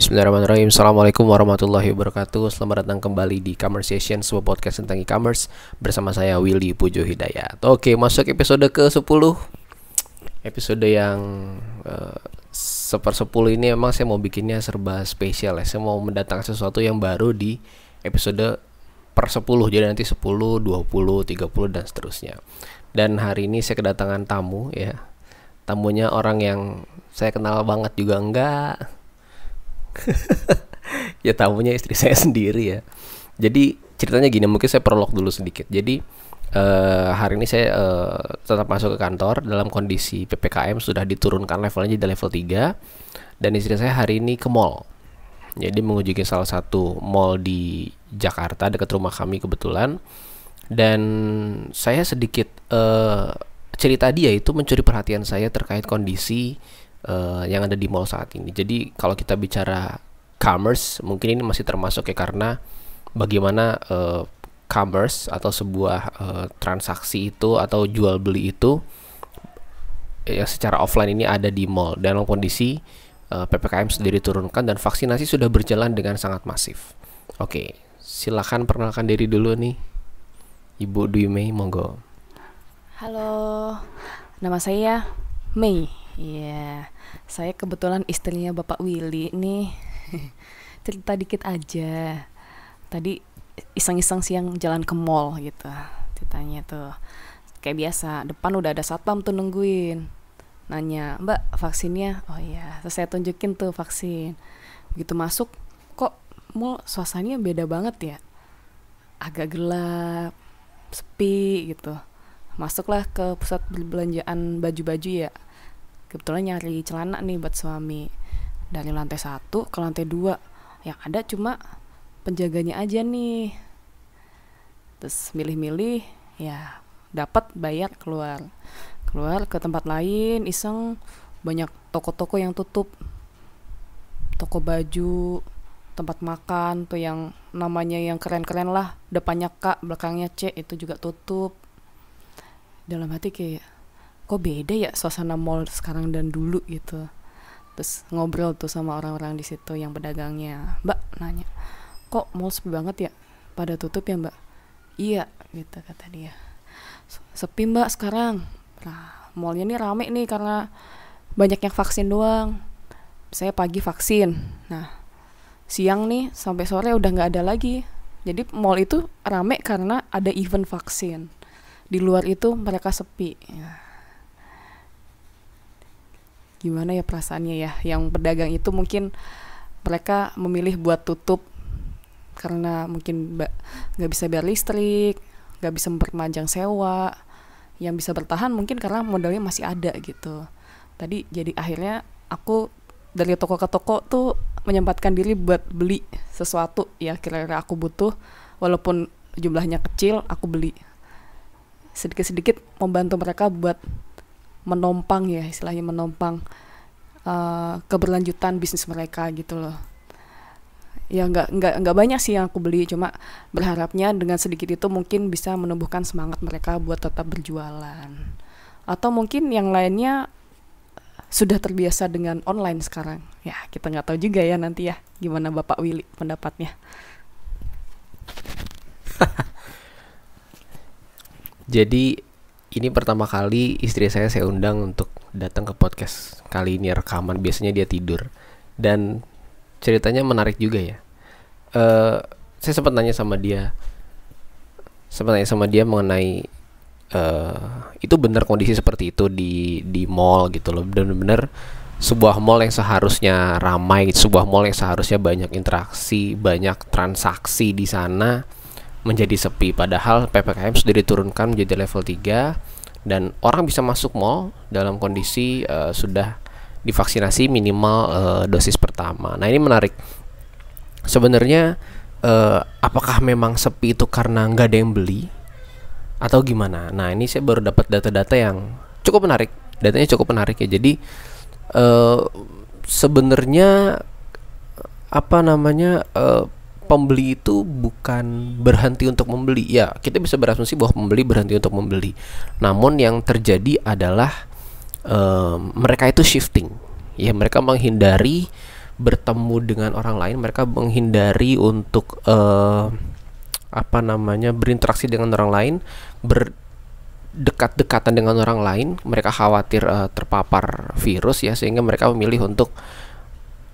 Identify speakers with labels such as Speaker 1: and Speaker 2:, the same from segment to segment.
Speaker 1: Bismillahirrahmanirrahim Assalamualaikum warahmatullahi wabarakatuh Selamat datang kembali di Conversation Sebuah podcast tentang e-commerce Bersama saya Willy Pujo Hidayat Oke masuk episode ke 10 Episode yang uh, Seper 10 ini emang saya mau bikinnya serba spesial ya Saya mau mendatangkan sesuatu yang baru di episode per 10 Jadi nanti 10, 20, 30 dan seterusnya Dan hari ini saya kedatangan tamu ya Tamunya orang yang saya kenal banget juga enggak ya tamunya istri saya sendiri ya. Jadi ceritanya gini, mungkin saya prolog dulu sedikit. Jadi uh, hari ini saya uh, tetap masuk ke kantor dalam kondisi PPKM sudah diturunkan levelnya di level 3 dan istri saya hari ini ke mall. Jadi mengunjungi salah satu mall di Jakarta dekat rumah kami kebetulan dan saya sedikit uh, cerita dia itu mencuri perhatian saya terkait kondisi Eh, yang ada di mall saat ini. Jadi kalau kita bicara commerce, mungkin ini masih termasuk ya karena bagaimana uh, commerce atau sebuah uh, transaksi itu atau jual beli itu ya secara offline ini ada di mall dalam kondisi uh, PPKM sudah diturunkan dan vaksinasi sudah berjalan dengan sangat masif. Oke, silakan perkenalkan diri dulu nih. Ibu Dwi Mei, monggo.
Speaker 2: Halo, nama saya Mei Iya, yeah. saya kebetulan istrinya Bapak Willy nih. Cerita dikit aja. Tadi iseng-iseng siang jalan ke mall gitu. Ceritanya tuh kayak biasa, depan udah ada satpam tuh nungguin. Nanya, "Mbak, vaksinnya?" Oh iya, yeah. saya tunjukin tuh vaksin. Begitu masuk, kok mall suasananya beda banget ya. Agak gelap, sepi gitu. Masuklah ke pusat belanjaan baju-baju ya kebetulan nyari celana nih buat suami dari lantai satu ke lantai dua yang ada cuma penjaganya aja nih terus milih-milih ya dapat bayar keluar keluar ke tempat lain iseng banyak toko-toko yang tutup toko baju tempat makan tuh yang namanya yang keren-keren lah depannya kak belakangnya C itu juga tutup dalam hati kayak kok beda ya suasana mall sekarang dan dulu gitu terus ngobrol tuh sama orang-orang di situ yang pedagangnya mbak nanya kok mall sepi banget ya pada tutup ya mbak iya gitu kata dia sepi mbak sekarang nah mallnya nih rame nih karena banyak yang vaksin doang saya pagi vaksin nah siang nih sampai sore udah nggak ada lagi jadi mall itu rame karena ada event vaksin di luar itu mereka sepi ya gimana ya perasaannya ya yang pedagang itu mungkin mereka memilih buat tutup karena mungkin nggak bisa bayar listrik nggak bisa memperpanjang sewa yang bisa bertahan mungkin karena modalnya masih ada gitu tadi jadi akhirnya aku dari toko ke toko tuh menyempatkan diri buat beli sesuatu ya kira-kira aku butuh walaupun jumlahnya kecil aku beli sedikit-sedikit membantu mereka buat menompang ya istilahnya menompang uh, keberlanjutan bisnis mereka gitu loh ya nggak nggak nggak banyak sih yang aku beli cuma berharapnya dengan sedikit itu mungkin bisa menumbuhkan semangat mereka buat tetap berjualan atau mungkin yang lainnya sudah terbiasa dengan online sekarang ya kita nggak tahu juga ya nanti ya gimana bapak Willy pendapatnya
Speaker 1: jadi ini pertama kali istri saya saya undang untuk datang ke podcast kali ini rekaman biasanya dia tidur dan ceritanya menarik juga ya uh, saya sempat nanya sama dia sempat nanya sama dia mengenai uh, itu benar kondisi seperti itu di di mall gitu loh benar-benar sebuah mall yang seharusnya ramai, gitu, sebuah mall yang seharusnya banyak interaksi, banyak transaksi di sana menjadi sepi padahal PPKM sudah diturunkan menjadi level 3 dan orang bisa masuk mall dalam kondisi uh, sudah divaksinasi minimal uh, dosis pertama. Nah, ini menarik. Sebenarnya uh, apakah memang sepi itu karena nggak ada yang beli atau gimana? Nah, ini saya baru dapat data-data yang cukup menarik. Datanya cukup menarik ya. Jadi uh, sebenarnya apa namanya uh, pembeli itu bukan berhenti untuk membeli. Ya, kita bisa berasumsi bahwa pembeli berhenti untuk membeli. Namun yang terjadi adalah um, mereka itu shifting. Ya, mereka menghindari bertemu dengan orang lain, mereka menghindari untuk uh, apa namanya? berinteraksi dengan orang lain, ber dekat-dekatan dengan orang lain, mereka khawatir uh, terpapar virus ya sehingga mereka memilih untuk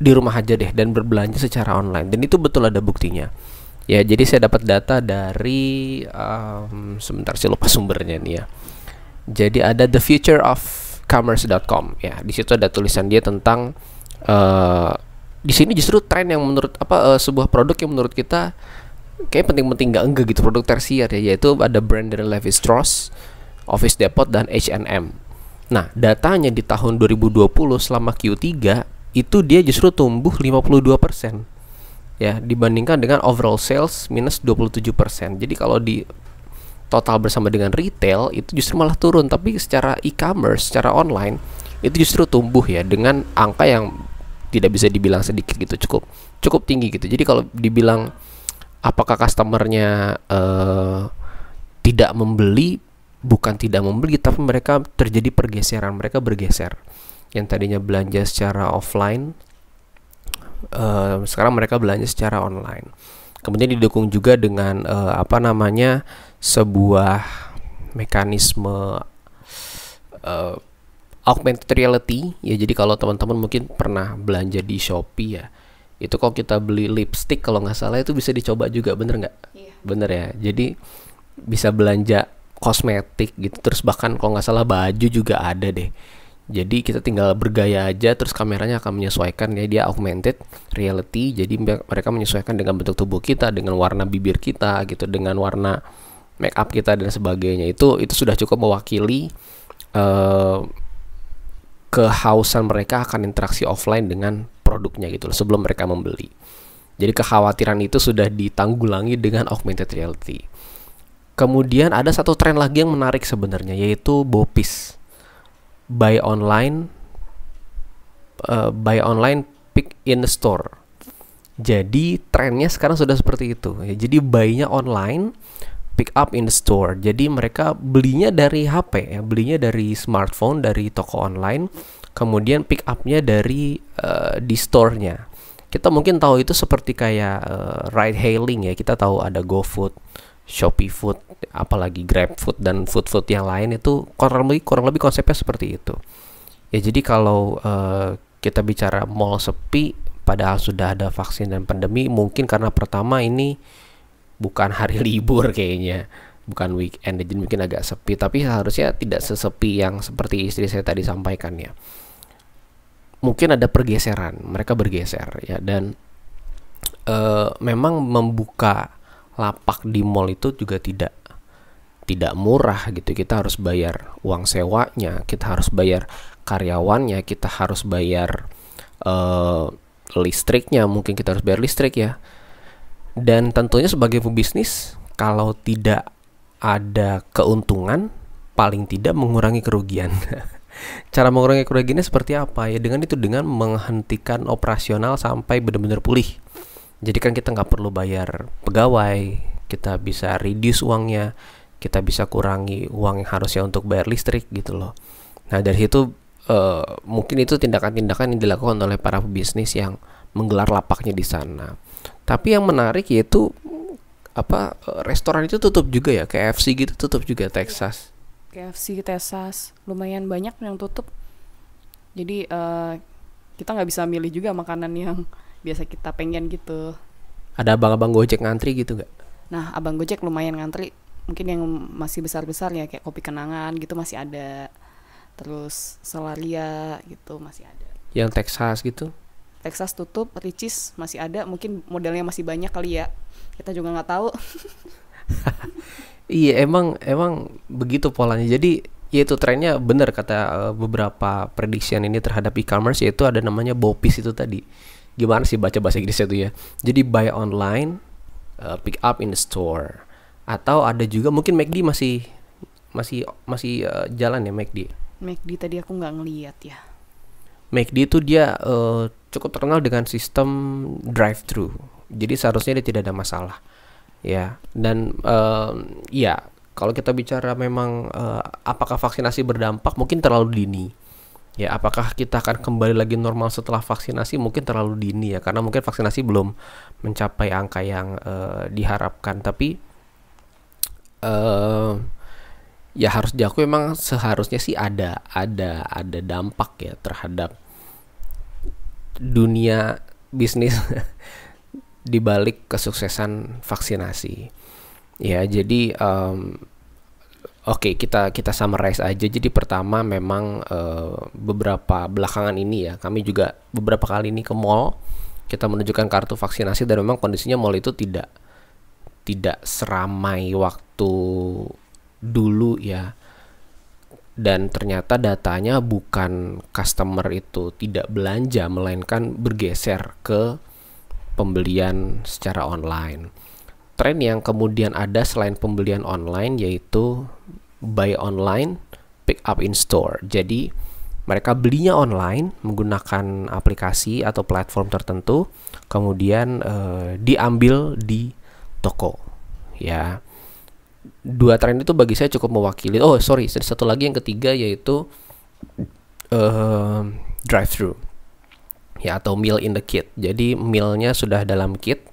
Speaker 1: di rumah aja deh dan berbelanja secara online dan itu betul ada buktinya ya jadi saya dapat data dari um, sebentar saya lupa sumbernya nih ya jadi ada the future of commerce.com ya di situ ada tulisan dia tentang uh, di sini justru tren yang menurut apa uh, sebuah produk yang menurut kita kayak penting-penting nggak enggak gitu produk tersier ya yaitu ada brand dari Levi Strauss, Office Depot dan H&M. Nah, datanya di tahun 2020 selama Q3 itu dia justru tumbuh 52% ya dibandingkan dengan overall sales minus 27%. Jadi kalau di total bersama dengan retail itu justru malah turun tapi secara e-commerce, secara online itu justru tumbuh ya dengan angka yang tidak bisa dibilang sedikit gitu, cukup cukup tinggi gitu. Jadi kalau dibilang apakah customernya uh, tidak membeli bukan tidak membeli tapi mereka terjadi pergeseran mereka bergeser yang tadinya belanja secara offline uh, sekarang mereka belanja secara online kemudian didukung juga dengan uh, apa namanya sebuah mekanisme uh, augmented reality ya jadi kalau teman-teman mungkin pernah belanja di Shopee ya itu kalau kita beli lipstick kalau nggak salah itu bisa dicoba juga bener nggak iya. bener ya jadi bisa belanja kosmetik gitu terus bahkan kalau nggak salah baju juga ada deh jadi kita tinggal bergaya aja terus kameranya akan menyesuaikan ya dia augmented reality. Jadi mereka menyesuaikan dengan bentuk tubuh kita, dengan warna bibir kita gitu, dengan warna make up kita dan sebagainya. Itu itu sudah cukup mewakili uh, kehausan mereka akan interaksi offline dengan produknya gitu loh sebelum mereka membeli. Jadi kekhawatiran itu sudah ditanggulangi dengan augmented reality. Kemudian ada satu tren lagi yang menarik sebenarnya yaitu BOPIS buy online uh, buy online pick in store jadi trennya sekarang sudah seperti itu ya, jadi buy-nya online pick up in the store jadi mereka belinya dari HP ya belinya dari smartphone dari toko online kemudian pick up-nya dari uh, di store-nya kita mungkin tahu itu seperti kayak uh, ride hailing ya kita tahu ada GoFood Shopee Food, apalagi Grab Food dan food food yang lain itu kurang lebih kurang lebih konsepnya seperti itu. Ya jadi kalau uh, kita bicara mall sepi, padahal sudah ada vaksin dan pandemi, mungkin karena pertama ini bukan hari libur kayaknya, bukan weekend, jadi mungkin agak sepi. Tapi seharusnya tidak sesepi yang seperti istri saya tadi sampaikan ya. Mungkin ada pergeseran, mereka bergeser ya dan uh, memang membuka lapak di mall itu juga tidak tidak murah gitu kita harus bayar uang sewanya kita harus bayar karyawannya kita harus bayar uh, listriknya mungkin kita harus bayar listrik ya dan tentunya sebagai pebisnis kalau tidak ada keuntungan paling tidak mengurangi kerugian cara mengurangi kerugiannya seperti apa ya dengan itu dengan menghentikan operasional sampai benar-benar pulih jadi kan kita nggak perlu bayar pegawai kita bisa reduce uangnya kita bisa kurangi uang yang harusnya untuk bayar listrik gitu loh nah dari situ uh, mungkin itu tindakan-tindakan yang dilakukan oleh para pebisnis yang menggelar lapaknya di sana tapi yang menarik yaitu apa eh, restoran itu tutup juga ya KFC gitu tutup juga iya. Texas
Speaker 2: KFC Texas lumayan banyak yang tutup jadi uh, kita nggak bisa milih juga makanan yang biasa kita pengen gitu
Speaker 1: ada abang-abang gojek ngantri gitu gak?
Speaker 2: nah abang gojek lumayan ngantri mungkin yang masih besar besar ya kayak kopi kenangan gitu masih ada terus solaria gitu masih ada
Speaker 1: yang Texas gitu
Speaker 2: Texas tutup Ricis masih ada mungkin modelnya masih banyak kali ya kita juga nggak tahu
Speaker 1: iya emang emang begitu polanya jadi yaitu trennya benar kata eh, beberapa prediksian ini terhadap e-commerce yaitu ada namanya bopis itu tadi gimana sih baca bahasa Inggrisnya itu ya jadi buy online uh, pick up in the store atau ada juga mungkin McD masih masih masih uh, jalan ya McD
Speaker 2: McD tadi aku nggak ngeliat ya
Speaker 1: McD itu dia uh, cukup terkenal dengan sistem drive thru jadi seharusnya dia tidak ada masalah ya dan uh, ya kalau kita bicara memang uh, apakah vaksinasi berdampak mungkin terlalu dini Ya, apakah kita akan kembali lagi normal setelah vaksinasi? Mungkin terlalu dini ya, karena mungkin vaksinasi belum mencapai angka yang uh, diharapkan. Tapi uh, ya harus diakui memang seharusnya sih ada, ada, ada dampak ya terhadap dunia bisnis di balik kesuksesan vaksinasi. Ya, jadi um, Oke, okay, kita kita summarize aja. Jadi pertama memang uh, beberapa belakangan ini ya, kami juga beberapa kali ini ke mall kita menunjukkan kartu vaksinasi dan memang kondisinya mall itu tidak tidak seramai waktu dulu ya. Dan ternyata datanya bukan customer itu tidak belanja melainkan bergeser ke pembelian secara online tren yang kemudian ada selain pembelian online yaitu buy online, pick up in store. Jadi mereka belinya online menggunakan aplikasi atau platform tertentu, kemudian eh, diambil di toko. Ya, dua tren itu bagi saya cukup mewakili. Oh sorry, satu lagi yang ketiga yaitu eh, drive through ya atau meal in the kit. Jadi mealnya sudah dalam kit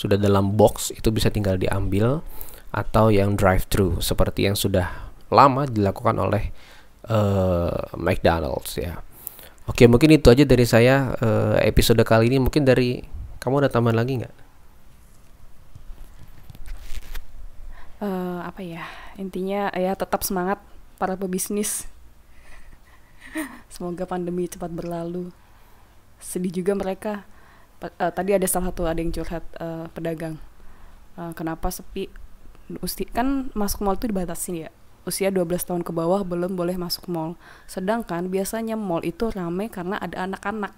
Speaker 1: sudah dalam box itu bisa tinggal diambil atau yang drive thru seperti yang sudah lama dilakukan oleh uh, McDonald's ya. Oke, mungkin itu aja dari saya uh, episode kali ini. Mungkin dari kamu ada tambahan lagi nggak?
Speaker 2: Uh, apa ya intinya ya tetap semangat para pebisnis semoga pandemi cepat berlalu sedih juga mereka uh, tadi ada salah satu ada yang curhat uh, pedagang uh, kenapa sepi Usi, kan masuk mall itu dibatasin ya usia 12 tahun ke bawah belum boleh masuk mall sedangkan biasanya mall itu ramai karena ada anak-anak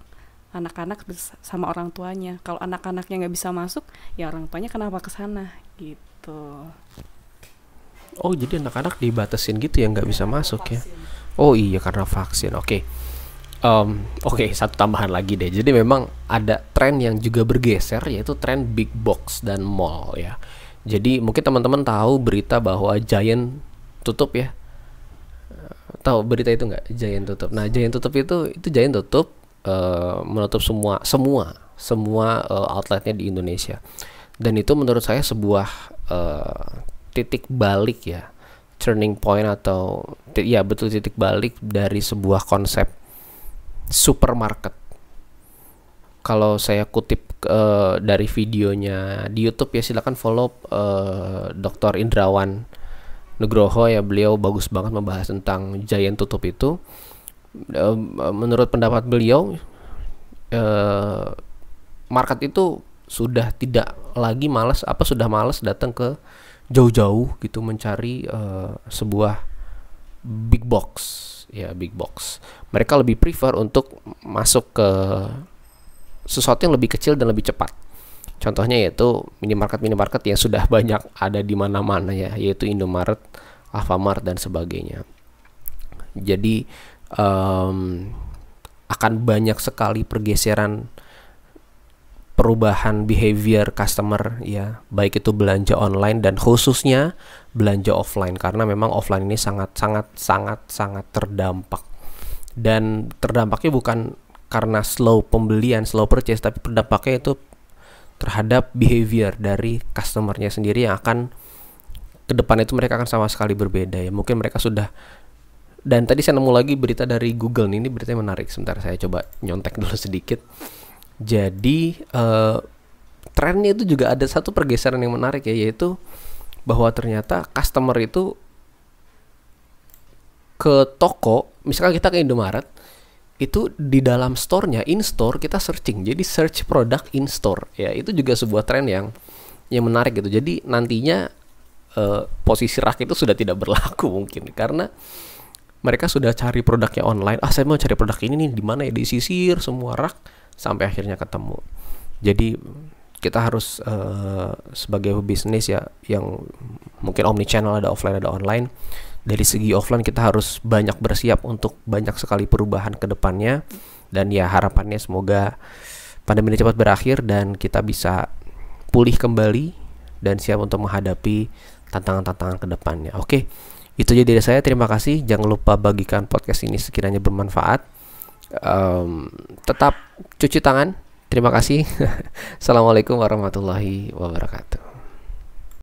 Speaker 2: anak-anak sama orang tuanya kalau anak-anaknya nggak bisa masuk ya orang tuanya kenapa ke sana gitu
Speaker 1: oh jadi anak-anak dibatasin gitu ya nggak bisa masuk vaksin. ya oh iya karena vaksin oke okay. Oke, okay, satu tambahan lagi deh. Jadi memang ada tren yang juga bergeser yaitu tren big box dan mall ya. Jadi mungkin teman-teman tahu berita bahwa Giant tutup ya. Eh, tahu berita itu nggak? Giant tutup. Nah, Giant tutup itu itu Giant tutup uh, menutup semua semua semua uh, outletnya di Indonesia. Dan itu menurut saya sebuah uh, titik balik ya turning point atau ya betul titik balik dari sebuah konsep supermarket. Kalau saya kutip uh, dari videonya di YouTube ya silakan follow uh, eh, Dr. Indrawan Nugroho ya beliau bagus banget membahas tentang Giant Tutup itu. Uh, menurut pendapat beliau uh, market itu sudah tidak lagi malas apa sudah malas datang ke jauh-jauh gitu mencari uh, sebuah big box ya big box. Mereka lebih prefer untuk masuk ke sesuatu yang lebih kecil dan lebih cepat. Contohnya yaitu minimarket-minimarket yang sudah banyak ada di mana-mana ya, yaitu Indomaret, Alfamart dan sebagainya. Jadi um, akan banyak sekali pergeseran perubahan behavior customer ya baik itu belanja online dan khususnya belanja offline karena memang offline ini sangat sangat sangat sangat terdampak dan terdampaknya bukan karena slow pembelian slow purchase tapi terdampaknya itu terhadap behavior dari customernya sendiri yang akan ke depan itu mereka akan sama sekali berbeda ya mungkin mereka sudah dan tadi saya nemu lagi berita dari Google nih ini berita yang menarik sebentar saya coba nyontek dulu sedikit jadi uh, trennya itu juga ada satu pergeseran yang menarik ya yaitu bahwa ternyata customer itu ke toko, misalkan kita ke Indomaret, itu di dalam store-nya in store kita searching. Jadi search produk in store ya. Itu juga sebuah tren yang yang menarik gitu. Jadi nantinya eh, posisi rak itu sudah tidak berlaku mungkin karena mereka sudah cari produknya online. Ah, saya mau cari produk ini nih di mana ya disisir semua rak sampai akhirnya ketemu jadi kita harus uh, sebagai bisnis ya yang mungkin omni channel ada offline ada online dari segi offline kita harus banyak bersiap untuk banyak sekali perubahan ke depannya dan ya harapannya semoga pandemi ini cepat berakhir dan kita bisa pulih kembali dan siap untuk menghadapi tantangan-tantangan ke depannya. Oke, itu aja dari saya. Terima kasih. Jangan lupa bagikan podcast ini sekiranya bermanfaat um, tetap cuci tangan terima kasih assalamualaikum warahmatullahi wabarakatuh